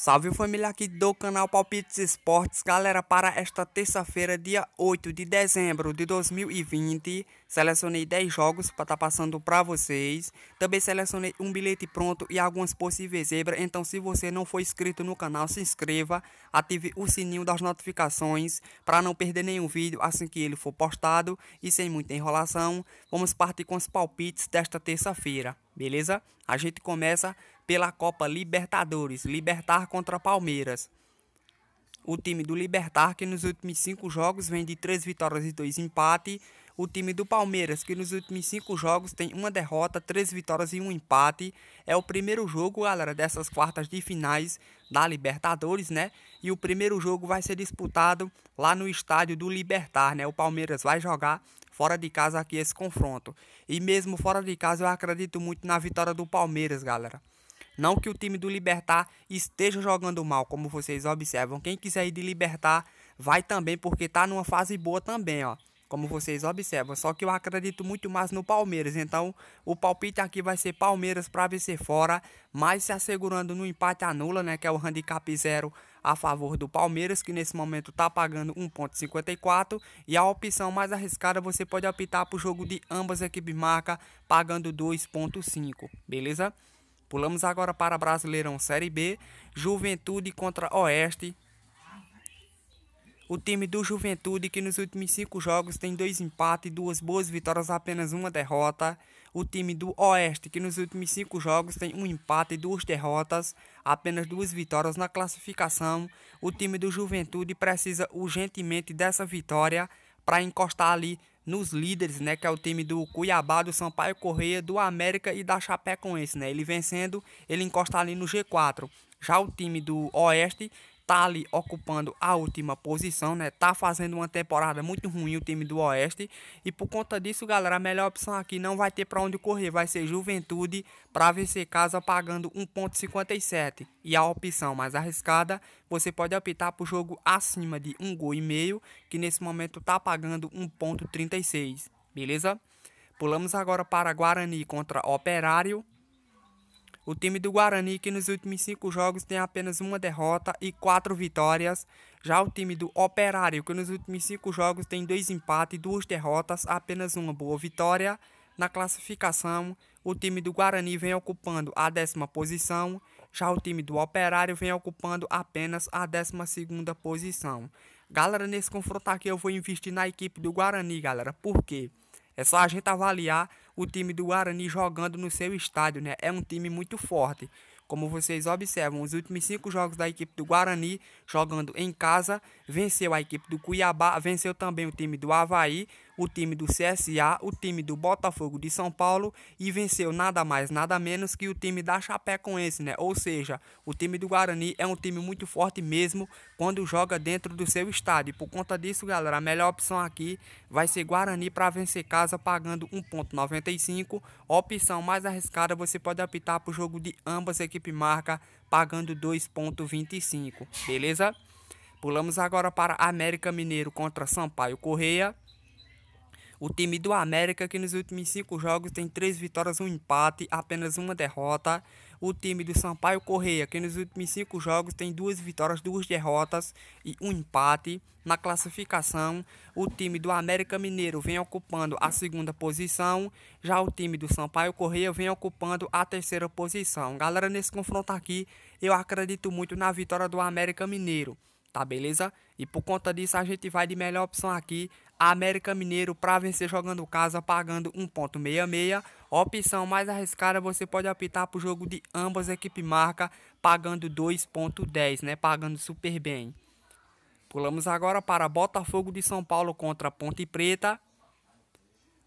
Salve família aqui do canal Palpites Esportes, galera, para esta terça-feira, dia 8 de dezembro de 2020, selecionei 10 jogos para estar tá passando para vocês, também selecionei um bilhete pronto e algumas possíveis zebras, então se você não for inscrito no canal, se inscreva, ative o sininho das notificações para não perder nenhum vídeo assim que ele for postado e sem muita enrolação, vamos partir com os palpites desta terça-feira, beleza? A gente começa pela Copa Libertadores, Libertar contra Palmeiras. O time do Libertar, que nos últimos cinco jogos vem de três vitórias e dois empates. O time do Palmeiras, que nos últimos cinco jogos tem uma derrota, três vitórias e um empate. É o primeiro jogo, galera, dessas quartas de finais da Libertadores, né? E o primeiro jogo vai ser disputado lá no estádio do Libertar, né? O Palmeiras vai jogar fora de casa aqui esse confronto. E mesmo fora de casa, eu acredito muito na vitória do Palmeiras, galera. Não que o time do Libertar esteja jogando mal, como vocês observam. Quem quiser ir de Libertar, vai também, porque está numa fase boa também, ó. Como vocês observam. Só que eu acredito muito mais no Palmeiras. Então, o palpite aqui vai ser Palmeiras para vencer fora. Mas se assegurando no empate anula, né? Que é o handicap zero a favor do Palmeiras, que nesse momento está pagando 1,54. E a opção mais arriscada, você pode optar para o jogo de ambas equipes marca, pagando 2,5. Beleza? Pulamos agora para Brasileirão Série B, Juventude contra Oeste. O time do Juventude, que nos últimos cinco jogos tem dois empates, duas boas vitórias, apenas uma derrota. O time do Oeste, que nos últimos cinco jogos tem um empate e duas derrotas, apenas duas vitórias na classificação. O time do Juventude precisa urgentemente dessa vitória para encostar ali nos líderes, né, que é o time do Cuiabá, do Sampaio Correia, do América e da Chapecoense, né? Ele vencendo, ele encosta ali no G4. Já o time do Oeste tá ali ocupando a última posição, né? Tá fazendo uma temporada muito ruim o time do Oeste. E por conta disso, galera, a melhor opção aqui não vai ter para onde correr. Vai ser Juventude para vencer casa pagando 1.57. E a opção mais arriscada, você pode optar por jogo acima de um gol e meio, que nesse momento tá pagando 1.36. Beleza? Pulamos agora para Guarani contra Operário. O time do Guarani, que nos últimos cinco jogos tem apenas uma derrota e quatro vitórias. Já o time do Operário, que nos últimos cinco jogos tem dois empates, duas derrotas, apenas uma boa vitória. Na classificação, o time do Guarani vem ocupando a décima posição, já o time do Operário vem ocupando apenas a décima segunda posição. Galera, nesse confronto aqui eu vou investir na equipe do Guarani, galera, por quê? Porque... É só a gente avaliar o time do Guarani jogando no seu estádio, né? É um time muito forte. Como vocês observam, os últimos cinco jogos da equipe do Guarani jogando em casa, venceu a equipe do Cuiabá, venceu também o time do Havaí, o time do CSA, o time do Botafogo de São Paulo e venceu nada mais, nada menos que o time da Chapecoense, né? Ou seja, o time do Guarani é um time muito forte mesmo quando joga dentro do seu estádio. Por conta disso, galera, a melhor opção aqui vai ser Guarani para vencer casa pagando 1.95. Opção mais arriscada, você pode apitar para o jogo de ambas equipes marca pagando 2.25, beleza? Pulamos agora para América Mineiro contra Sampaio Correia. O time do América, que nos últimos cinco jogos tem três vitórias, um empate, apenas uma derrota. O time do Sampaio Correia, que nos últimos cinco jogos tem duas vitórias, duas derrotas e um empate. Na classificação, o time do América Mineiro vem ocupando a segunda posição, já o time do Sampaio Correia vem ocupando a terceira posição. Galera, nesse confronto aqui, eu acredito muito na vitória do América Mineiro tá beleza? E por conta disso a gente vai de melhor opção aqui América Mineiro para vencer jogando casa pagando 1.66. Opção mais arriscada, você pode optar para o jogo de ambas equipes marca pagando 2.10, né? Pagando super bem. Pulamos agora para Botafogo de São Paulo contra Ponte Preta.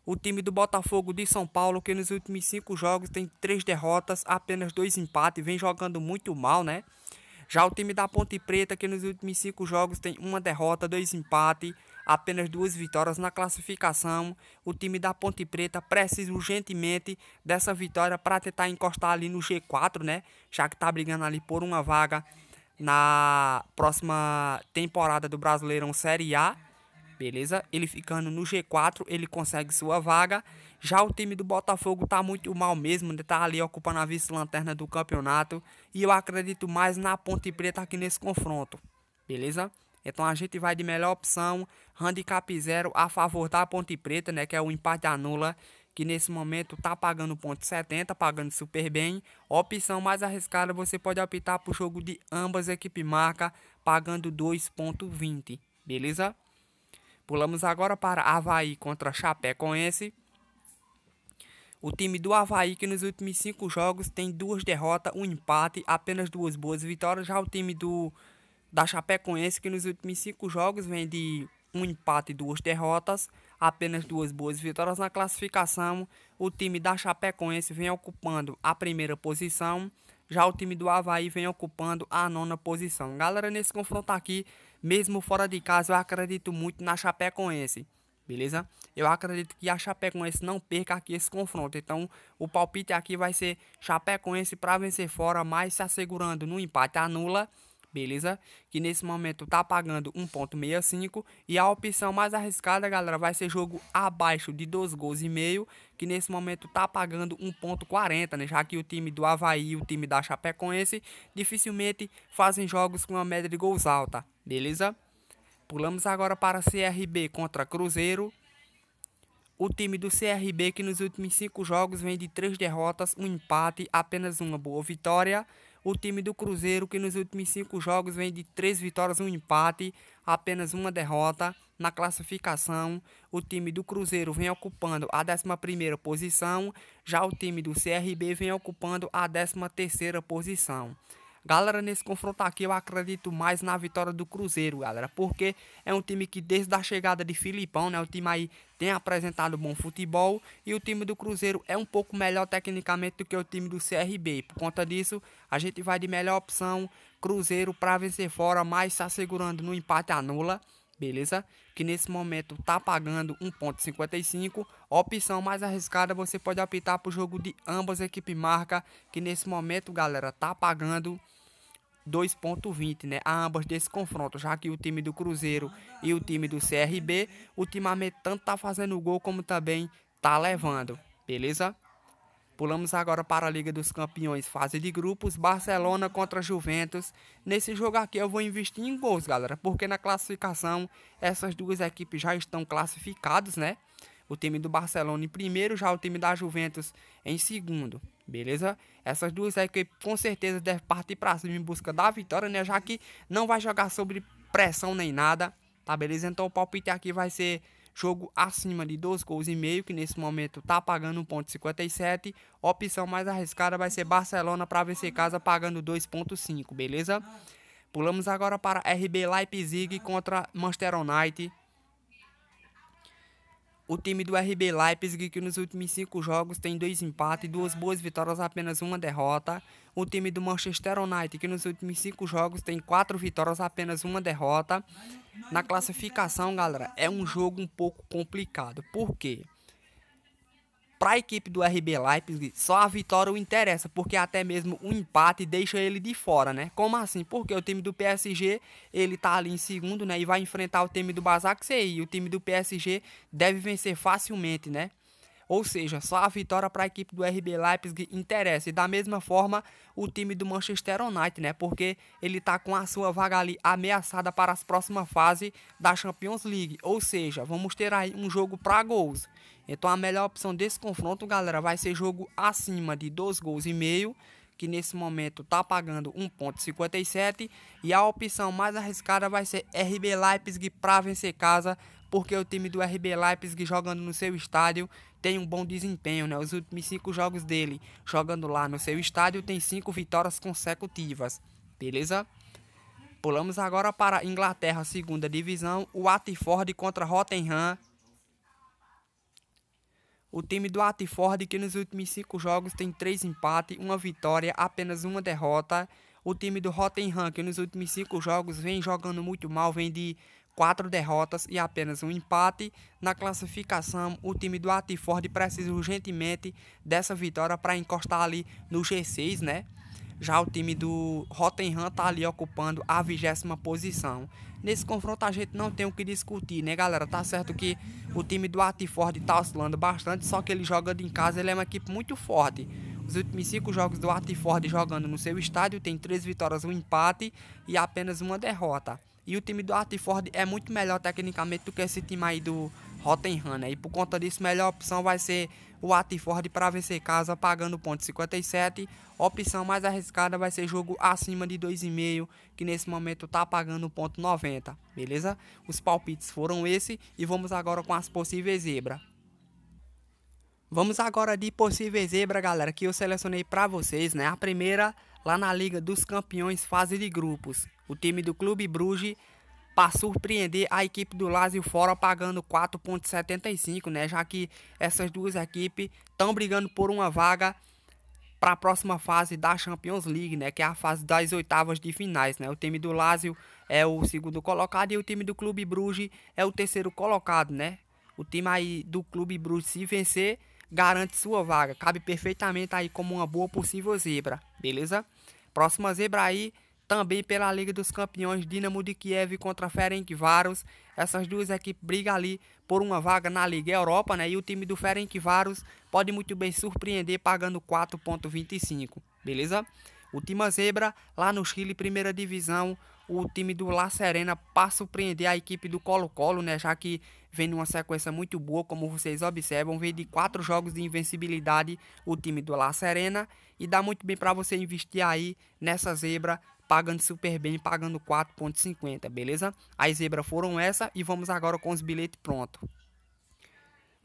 O time do Botafogo de São Paulo, que nos últimos cinco jogos tem três derrotas, apenas dois empates, vem jogando muito mal, né? Já o time da Ponte Preta, que nos últimos cinco jogos tem uma derrota, dois empates, apenas duas vitórias na classificação. O time da Ponte Preta precisa urgentemente dessa vitória para tentar encostar ali no G4, né? Já que está brigando ali por uma vaga na próxima temporada do Brasileirão Série A. Beleza? Ele ficando no G4, ele consegue sua vaga. Já o time do Botafogo tá muito mal mesmo, né? tá ali ocupando a vice-lanterna do campeonato. E eu acredito mais na Ponte Preta aqui nesse confronto. Beleza? Então a gente vai de melhor opção, handicap zero a favor da Ponte Preta, né? Que é o empate anula, que nesse momento tá pagando ponto 70, pagando super bem. Opção mais arriscada, você pode optar por jogo de ambas equipes marca, pagando 2.20, beleza? Pulamos agora para Havaí contra Chapecoense. O time do Havaí, que nos últimos cinco jogos tem duas derrotas, um empate, apenas duas boas vitórias. Já o time do da Chapecoense, que nos últimos cinco jogos vem de um empate e duas derrotas, apenas duas boas vitórias na classificação. O time da Chapecoense vem ocupando a primeira posição, já o time do Havaí vem ocupando a nona posição. Galera, nesse confronto aqui, mesmo fora de casa, eu acredito muito na Chapecoense beleza? Eu acredito que a Chapecoense não perca aqui esse confronto. Então, o palpite aqui vai ser Chapecoense para vencer fora, mas se assegurando no empate anula beleza? Que nesse momento tá pagando 1.65 e a opção mais arriscada, galera, vai ser jogo abaixo de 2 gols e meio, que nesse momento tá pagando 1.40, né? Já que o time do Havaí e o time da Chapecoense dificilmente fazem jogos com uma média de gols alta, beleza? Pulamos agora para CRB contra Cruzeiro. O time do CRB que nos últimos 5 jogos vem de 3 derrotas, um empate, apenas uma boa vitória o time do Cruzeiro, que nos últimos cinco jogos vem de três vitórias, um empate, apenas uma derrota. Na classificação, o time do Cruzeiro vem ocupando a 11 posição, já o time do CRB vem ocupando a 13 posição. Galera, nesse confronto aqui eu acredito mais na vitória do Cruzeiro, galera, porque é um time que desde a chegada de Filipão, né, o time aí tem apresentado bom futebol e o time do Cruzeiro é um pouco melhor tecnicamente do que o time do CRB. Por conta disso, a gente vai de melhor opção Cruzeiro para vencer fora, mas se tá assegurando no empate anula beleza? Que nesse momento tá pagando 1.55. Opção mais arriscada, você pode optar pro jogo de ambas equipes marca, que nesse momento, galera, tá pagando 2.20, né? A ambas desse confronto, já que o time do Cruzeiro e o time do CRB, ultimamente tanto tá fazendo gol como também tá levando, beleza? Pulamos agora para a Liga dos Campeões, fase de grupos, Barcelona contra Juventus. Nesse jogo aqui eu vou investir em gols, galera, porque na classificação essas duas equipes já estão classificadas, né? O time do Barcelona em primeiro, já o time da Juventus em segundo. Beleza? Essas duas equipes com certeza devem partir para cima em busca da vitória, né? Já que não vai jogar sobre pressão nem nada, tá beleza? Então o palpite aqui vai ser jogo acima de 2 gols e meio, que nesse momento tá pagando 1.57. Opção mais arriscada vai ser Barcelona para vencer casa pagando 2.5, beleza? Pulamos agora para RB Leipzig contra Manchester United. O time do RB Leipzig, que nos últimos cinco jogos tem dois empates, duas boas vitórias apenas uma derrota. O time do Manchester United, que nos últimos cinco jogos tem quatro vitórias apenas uma derrota. Na classificação, galera, é um jogo um pouco complicado. Por quê? Para a equipe do RB Leipzig, só a vitória o interessa, porque até mesmo um empate deixa ele de fora, né? Como assim? Porque o time do PSG, ele tá ali em segundo, né? E vai enfrentar o time do Basaksehir. E o time do PSG deve vencer facilmente, né? Ou seja, só a vitória para a equipe do RB Leipzig interessa. E da mesma forma, o time do Manchester United, né? Porque ele está com a sua vaga ali ameaçada para a próxima fase da Champions League. Ou seja, vamos ter aí um jogo para gols. Então a melhor opção desse confronto, galera, vai ser jogo acima de dois gols e meio que nesse momento está pagando 1.57 e a opção mais arriscada vai ser RB Leipzig para vencer casa porque o time do RB Leipzig jogando no seu estádio tem um bom desempenho, né? Os últimos cinco jogos dele jogando lá no seu estádio tem cinco vitórias consecutivas, beleza? Pulamos agora para Inglaterra, segunda divisão, o Atford contra Rotherham. O time do Atford, que nos últimos cinco jogos tem três empates, uma vitória, apenas uma derrota. O time do Rotherham, que nos últimos cinco jogos vem jogando muito mal, vem de quatro derrotas e apenas um empate. Na classificação, o time do Atiford precisa urgentemente dessa vitória para encostar ali no G6, né? Já o time do Rottenham está ali ocupando a vigésima posição. Nesse confronto a gente não tem o que discutir, né, galera? Tá certo que o time do Atiford está oscilando bastante, só que ele jogando em casa, ele é uma equipe muito forte. Os últimos cinco jogos do Atiford jogando no seu estádio tem três vitórias, um empate e apenas uma derrota. E o time do Hartford é muito melhor tecnicamente do que esse time aí do Rottenham, né? E por conta disso, a melhor opção vai ser o Hartford para vencer casa pagando ponto 57. A opção mais arriscada vai ser jogo acima de 2,5, que nesse momento tá pagando ponto 90, beleza? Os palpites foram esse e vamos agora com as possíveis zebras. Vamos agora de possíveis zebra, galera, que eu selecionei para vocês, né? A primeira lá na Liga dos Campeões fase de grupos. O time do Clube Bruges para surpreender a equipe do Lazio fora pagando 4.75, né? Já que essas duas equipes estão brigando por uma vaga para a próxima fase da Champions League, né? Que é a fase das oitavas de finais, né? O time do Lazio é o segundo colocado e o time do Clube Bruges é o terceiro colocado, né? O time aí do Clube Bruges se vencer garante sua vaga. Cabe perfeitamente aí como uma boa possível zebra, beleza? Próxima zebra aí, também pela Liga dos Campeões, Dinamo de Kiev contra Ferencváros. Essas duas equipes brigam ali por uma vaga na Liga Europa, né? E o time do Ferencváros pode muito bem surpreender pagando 4.25, beleza? Última zebra, lá no Chile, primeira divisão, o time do La Serena para surpreender a equipe do Colo-Colo, né? Já que vem numa sequência muito boa, como vocês observam, vem de quatro jogos de invencibilidade o time do La Serena e dá muito bem para você investir aí nessa zebra pagando super bem, pagando 4.50, beleza? As zebras foram essa e vamos agora com os bilhetes pronto.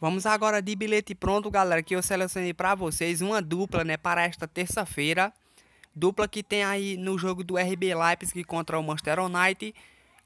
Vamos agora de bilhete pronto, galera, que eu selecionei para vocês uma dupla, né, para esta terça-feira. Dupla que tem aí no jogo do RB Leipzig contra o Manchester United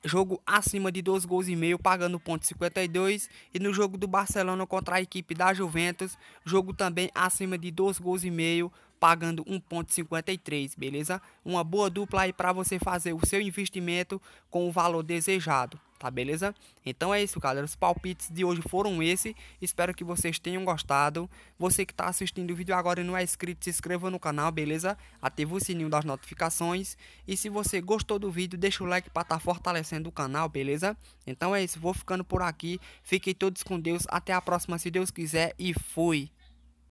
jogo acima de 2 gols e meio, pagando ponto 52, e no jogo do Barcelona contra a equipe da Juventus, jogo também acima de 2 gols e meio, pagando 1.53, beleza? Uma boa dupla aí para você fazer o seu investimento com o valor desejado tá beleza? Então é isso, galera. Os palpites de hoje foram esse. Espero que vocês tenham gostado. Você que está assistindo o vídeo agora e não é inscrito, se inscreva no canal, beleza? Ative o sininho das notificações. E se você gostou do vídeo, deixa o like para estar tá fortalecendo o canal, beleza? Então é isso, vou ficando por aqui. Fiquem todos com Deus. Até a próxima, se Deus quiser. E fui!